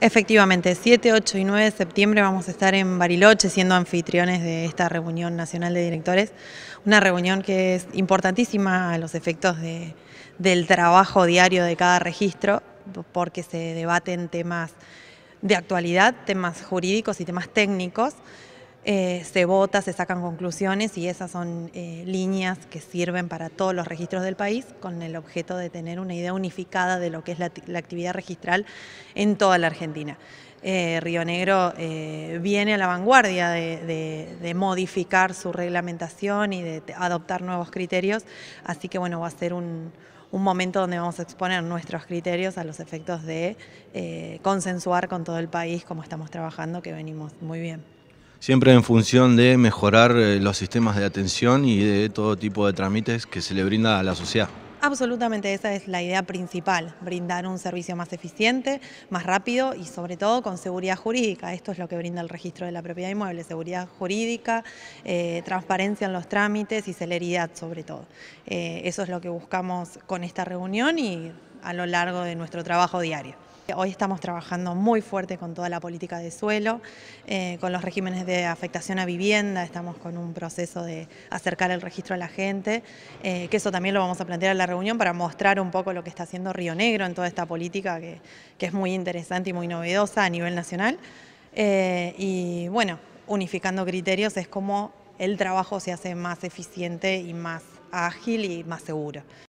Efectivamente, 7, 8 y 9 de septiembre vamos a estar en Bariloche siendo anfitriones de esta reunión nacional de directores, una reunión que es importantísima a los efectos del trabajo diario de cada registro, porque se debaten temas de actualidad, temas jurídicos y temas técnicos. Eh, se vota, se sacan conclusiones y esas son eh, líneas que sirven para todos los registros del país con el objeto de tener una idea unificada de lo que es la, actividad registral en toda la Argentina. Eh, Río Negro viene a la vanguardia de, modificar su reglamentación y de adoptar nuevos criterios, así que bueno, va a ser un, un momento donde vamos a exponer nuestros criterios a los efectos de consensuar con todo el país como estamos trabajando, que venimos muy bien siempre en función de mejorar eh, los sistemas de atención y de todo tipo de trámites que se le brinda a la sociedad. Absolutamente, esa es la idea principal, brindar un servicio más eficiente, más rápido y sobre todo con seguridad jurídica. Esto es lo que brinda el registro de la propiedad inmueble, seguridad jurídica, eh, transparencia en los trámites y celeridad sobre todo. Eh, eso es lo que buscamos con esta reunión y a lo largo de nuestro trabajo diario. Hoy estamos trabajando muy fuerte con toda la política de suelo, eh, con los regímenes de afectación a vivienda, estamos con un proceso de acercar el registro a la gente, eh, que eso también lo vamos a plantear en la reunión para mostrar un poco lo que está haciendo Río Negro en toda esta política que, es muy interesante y muy novedosa a nivel nacional. Eh, y bueno, unificando criterios es como el trabajo se hace más eficiente y más ágil y más seguro.